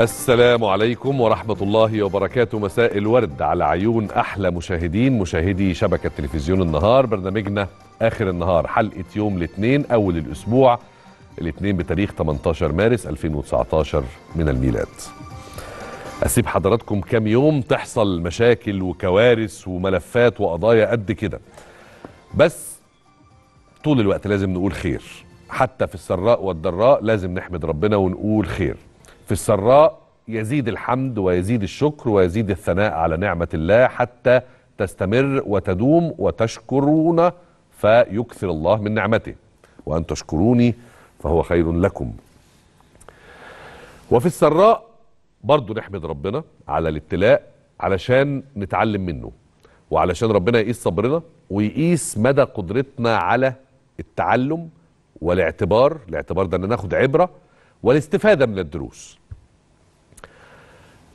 السلام عليكم ورحمة الله وبركاته مساء الورد على عيون أحلى مشاهدين مشاهدي شبكة تلفزيون النهار برنامجنا آخر النهار حلقة يوم الاثنين أول الأسبوع الاثنين بتاريخ 18 مارس 2019 من الميلاد أسيب حضراتكم كام يوم تحصل مشاكل وكوارث وملفات وقضايا قد كده بس طول الوقت لازم نقول خير حتى في السراء والضراء لازم نحمد ربنا ونقول خير في السراء يزيد الحمد ويزيد الشكر ويزيد الثناء على نعمة الله حتى تستمر وتدوم وتشكرون فيكثر الله من نعمته وأن تشكروني فهو خير لكم وفي السراء برضو نحمد ربنا على الابتلاء علشان نتعلم منه وعلشان ربنا يقيس صبرنا ويقيس مدى قدرتنا على التعلم والاعتبار الاعتبار ده ان ناخد عبرة والاستفادة من الدروس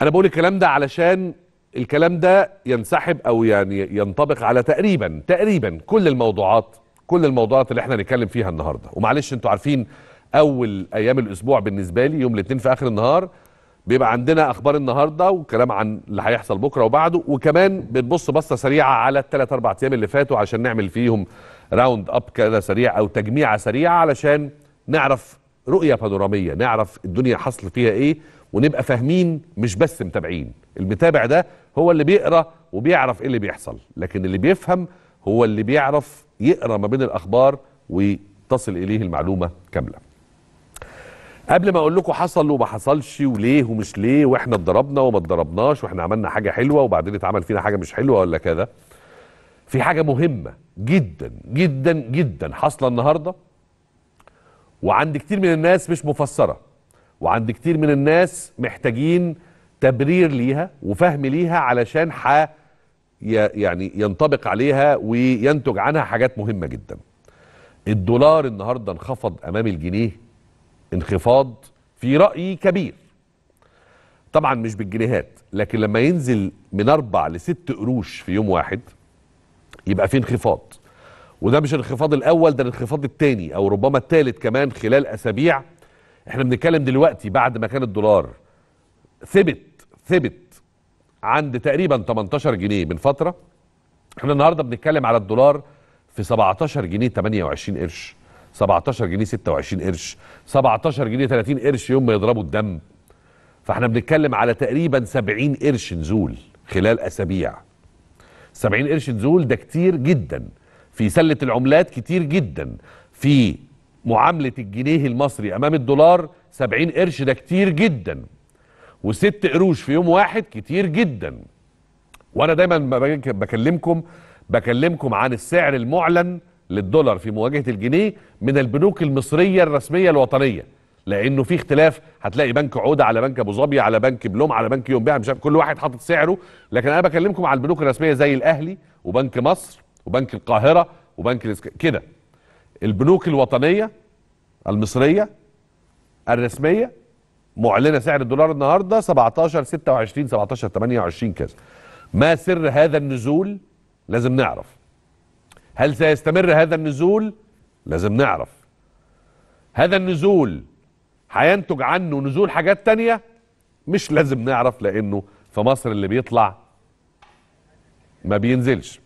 انا بقول الكلام ده علشان الكلام ده ينسحب او يعني ينطبق على تقريبا تقريبا كل الموضوعات كل الموضوعات اللي احنا هنتكلم فيها النهارده ومعلش انتوا عارفين اول ايام الاسبوع بالنسبه لي يوم الاثنين في اخر النهار بيبقى عندنا اخبار النهارده وكلام عن اللي هيحصل بكره وبعده وكمان بنبص بصه سريعه على الثلاث اربع ايام اللي فاتوا عشان نعمل فيهم راوند اب كده سريع او تجميعه سريعه علشان نعرف رؤيه بانوراميه نعرف الدنيا حصل فيها ايه ونبقى فاهمين مش بس متابعين المتابع ده هو اللي بيقرا وبيعرف ايه اللي بيحصل لكن اللي بيفهم هو اللي بيعرف يقرا ما بين الاخبار وتصل اليه المعلومه كامله قبل ما اقول لكم حصل وما حصلش وليه ومش ليه واحنا اتضربنا وما اتضربناش واحنا عملنا حاجه حلوه وبعدين اتعمل فينا حاجه مش حلوه ولا كذا في حاجه مهمه جدا جدا جدا حاصله النهارده وعند كتير من الناس مش مفسره وعند كتير من الناس محتاجين تبرير ليها وفهم ليها علشان ح يعني ينطبق عليها وينتج عنها حاجات مهمة جدا الدولار النهاردة انخفض أمام الجنيه انخفاض في رأيي كبير طبعا مش بالجنيهات لكن لما ينزل من أربع لست قروش في يوم واحد يبقى في انخفاض وده مش الانخفاض الأول ده الانخفاض الثاني أو ربما الثالث كمان خلال أسابيع احنا بنتكلم دلوقتي بعد ما كان الدولار ثبت ثبت عند تقريبا 18 جنيه من فتره احنا النهارده بنتكلم على الدولار في 17 جنيه 28 قرش 17 جنيه 26 قرش 17 جنيه 30 قرش يوم ما يضربوا الدم فاحنا بنتكلم على تقريبا 70 قرش نزول خلال اسابيع 70 قرش نزول ده كتير جدا في سله العملات كتير جدا في معاملة الجنيه المصري أمام الدولار 70 قرش ده كتير جدا وست قروش في يوم واحد كتير جدا وأنا دايما بكلمكم بكلمكم عن السعر المعلن للدولار في مواجهة الجنيه من البنوك المصرية الرسمية الوطنية لأنه في اختلاف هتلاقي بنك عودة على بنك أبو ظبي على بنك بلوم على بنك يوم بيع مش كل واحد حاطط سعره لكن أنا بكلمكم على البنوك الرسمية زي الأهلي وبنك مصر وبنك القاهرة وبنك كده البنوك الوطنيه المصريه الرسميه معلنه سعر الدولار النهارده 17 26 17 28 كذا ما سر هذا النزول لازم نعرف هل سيستمر هذا النزول لازم نعرف هذا النزول هينتج عنه نزول حاجات تانية مش لازم نعرف لانه في مصر اللي بيطلع ما بينزلش